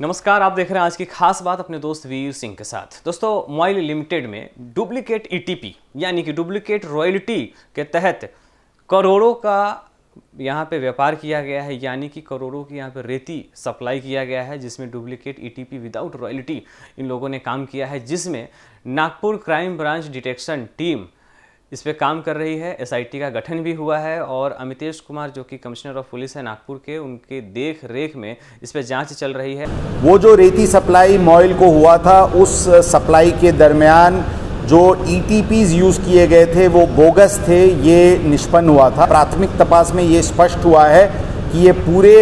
नमस्कार आप देख रहे हैं आज की खास बात अपने दोस्त वीर सिंह के साथ दोस्तों मोबाइल लिमिटेड में डुप्लीकेट ईटीपी e यानी कि डुप्लीकेट रॉयल्टी के तहत करोड़ों का यहाँ पे व्यापार किया गया है यानी कि करोड़ों की यहाँ पे रेती सप्लाई किया गया है जिसमें डुप्लीकेट ईटीपी विदाउट रॉयल्टी इन लोगों ने काम किया है जिसमें Nagpur crime branch detection team इस पर काम कर रही है एसआईटी का गठन भी हुआ है और अमितेश कुमार जो कि कमिश्नर ऑफ पुलिस है नागपुर के उनके देख रेख में इस पर जांच चल रही है वो जो रेती सप्लाई मॉयल को हुआ था उस सप्लाई के दरमियान जो ई e यूज़ किए गए थे वो बोगस थे ये निष्पन्न हुआ था प्राथमिक तपास में ये स्पष्ट हुआ है कि ये पूरे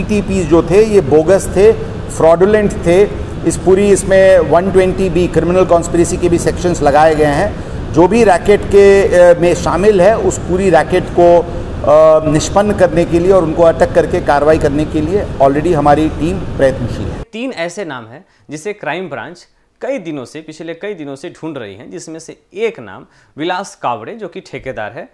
ई e जो थे ये बोगस थे फ्रॉडुलेंट थे इस पूरी इसमें ट्वेंटी बी क्रिमिनल कॉन्स्परेसी के भी सेक्शंस लगाए गए हैं जो भी रैकेट के में शामिल है उस पूरी रैकेट को निष्पन्न करने के लिए और उनको अटक करके कार्रवाई करने के लिए ऑलरेडी हमारी टीम प्रयत्नशील है तीन ऐसे नाम हैं जिसे क्राइम ब्रांच कई दिनों से पिछले कई दिनों से ढूंढ रही हैं जिसमें से एक नाम विलास कावड़े जो कि ठेकेदार है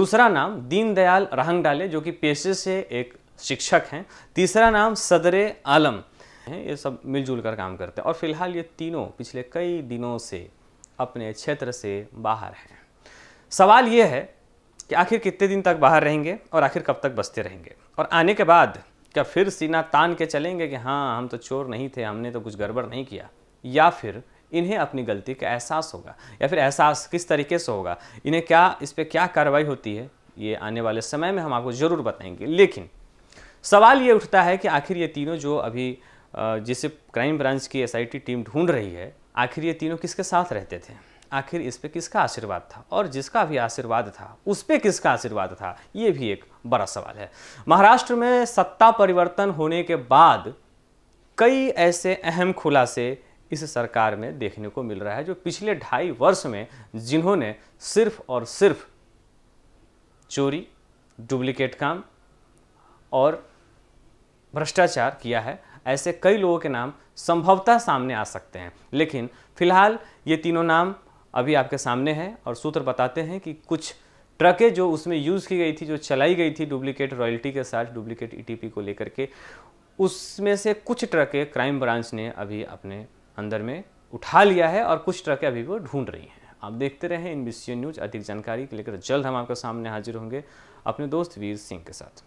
दूसरा नाम दीनदयाल राहंगडाले जो कि पेशे से एक शिक्षक हैं तीसरा नाम सदरे आलम हैं ये सब मिलजुल कर काम करते हैं और फिलहाल ये तीनों पिछले कई दिनों से अपने क्षेत्र से बाहर हैं सवाल ये है कि आखिर कितने दिन तक बाहर रहेंगे और आखिर कब तक बसते रहेंगे और आने के बाद क्या फिर सीना तान के चलेंगे कि हाँ हम तो चोर नहीं थे हमने तो कुछ गड़बड़ नहीं किया या फिर इन्हें अपनी गलती का एहसास होगा या फिर एहसास किस तरीके से होगा इन्हें क्या इस पर क्या कार्रवाई होती है ये आने वाले समय में हम आपको ज़रूर बताएंगे लेकिन सवाल ये उठता है कि आखिर ये तीनों जो अभी जिसे क्राइम ब्रांच की एसआईटी टीम ढूंढ रही है आखिर ये तीनों किसके साथ रहते थे आखिर इस पे किसका आशीर्वाद था और जिसका भी आशीर्वाद था उस पे किसका आशीर्वाद था ये भी एक बड़ा सवाल है महाराष्ट्र में सत्ता परिवर्तन होने के बाद कई ऐसे अहम खुलासे इस सरकार में देखने को मिल रहा है जो पिछले ढाई वर्ष में जिन्होंने सिर्फ और सिर्फ चोरी डुप्लीकेट काम और भ्रष्टाचार किया है ऐसे कई लोगों के नाम संभवतः सामने आ सकते हैं लेकिन फिलहाल ये तीनों नाम अभी आपके सामने हैं और सूत्र बताते हैं कि कुछ ट्रकें जो उसमें यूज़ की गई थी जो चलाई गई थी डुप्लीकेट रॉयल्टी के साथ डुप्लीकेट ईटीपी e को लेकर के उसमें से कुछ ट्रकें क्राइम ब्रांच ने अभी अपने अंदर में उठा लिया है और कुछ ट्रकें अभी वो ढूंढ रही हैं आप देखते रहें इन बी न्यूज अधिक जानकारी के लेकर जल्द हम आपके सामने हाजिर होंगे अपने दोस्त वीर सिंह के साथ